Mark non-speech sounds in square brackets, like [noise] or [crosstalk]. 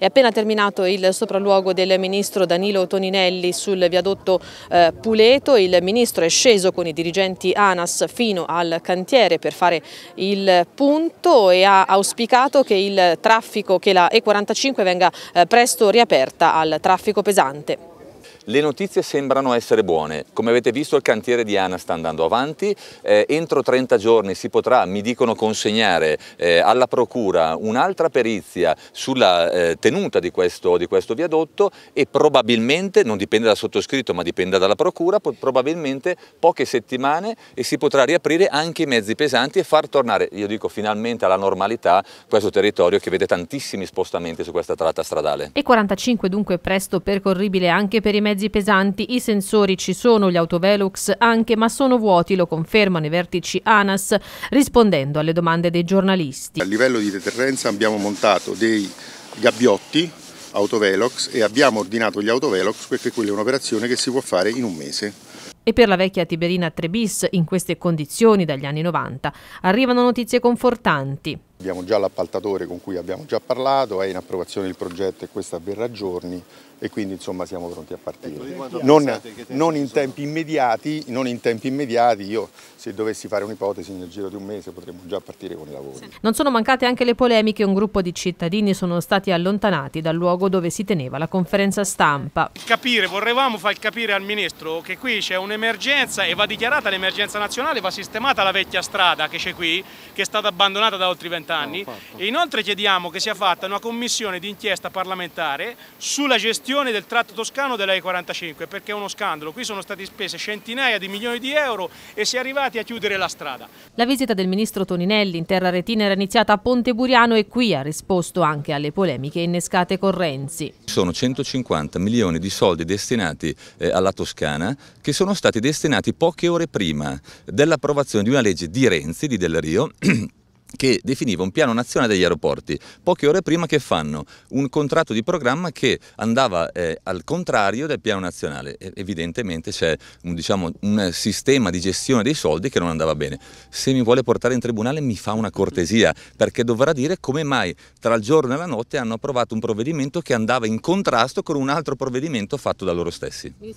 È appena terminato il sopralluogo del ministro Danilo Toninelli sul viadotto eh, Puleto. Il ministro è sceso con i dirigenti ANAS fino al cantiere per fare il punto e ha auspicato che il traffico, che la E45 venga eh, presto riaperta al traffico pesante. Le notizie sembrano essere buone, come avete visto il cantiere di Ana sta andando avanti, eh, entro 30 giorni si potrà, mi dicono, consegnare eh, alla Procura un'altra perizia sulla eh, tenuta di questo, di questo, viadotto e probabilmente, non dipende dal sottoscritto ma dipende dalla Procura, probabilmente poche settimane e si potrà riaprire anche i mezzi pesanti e far tornare, io dico finalmente alla normalità, questo territorio che vede tantissimi spostamenti su questa tratta stradale. E 45 dunque presto percorribile anche per i mezzi mezzi pesanti, i sensori ci sono, gli autovelox anche, ma sono vuoti, lo confermano i vertici ANAS rispondendo alle domande dei giornalisti. A livello di deterrenza abbiamo montato dei gabbiotti autovelox e abbiamo ordinato gli autovelox perché quella è un'operazione che si può fare in un mese. E per la vecchia Tiberina Trebis, in queste condizioni dagli anni 90, arrivano notizie confortanti. Abbiamo già l'appaltatore con cui abbiamo già parlato, è in approvazione il progetto e questo avverrà a giorni e quindi insomma siamo pronti a partire. Ecco, non, non, in tempi immediati, non in tempi immediati, io se dovessi fare un'ipotesi nel giro di un mese potremmo già partire con i lavori. Non sono mancate anche le polemiche, un gruppo di cittadini sono stati allontanati dal luogo dove si teneva la conferenza stampa. Capire, vorremmo far capire al Ministro che qui c'è un'emergenza e va dichiarata l'emergenza nazionale, va sistemata la vecchia strada che c'è qui, che è stata abbandonata da oltre 20 anni. 40 anni e inoltre chiediamo che sia fatta una commissione di inchiesta parlamentare sulla gestione del tratto toscano della E45 perché è uno scandalo, qui sono state spese centinaia di milioni di euro e si è arrivati a chiudere la strada. La visita del ministro Toninelli in terra retina era iniziata a Ponte Buriano e qui ha risposto anche alle polemiche innescate con Renzi. Sono 150 milioni di soldi destinati eh, alla Toscana che sono stati destinati poche ore prima dell'approvazione di una legge di Renzi, di Del Rio, [clears throat] che definiva un piano nazionale degli aeroporti, poche ore prima che fanno un contratto di programma che andava eh, al contrario del piano nazionale. E evidentemente c'è un, diciamo, un, sistema di gestione dei soldi che non andava bene. Se mi vuole portare in tribunale mi fa una cortesia, perché dovrà dire come mai tra il giorno e la notte hanno approvato un provvedimento che andava in contrasto con un altro provvedimento fatto da loro stessi.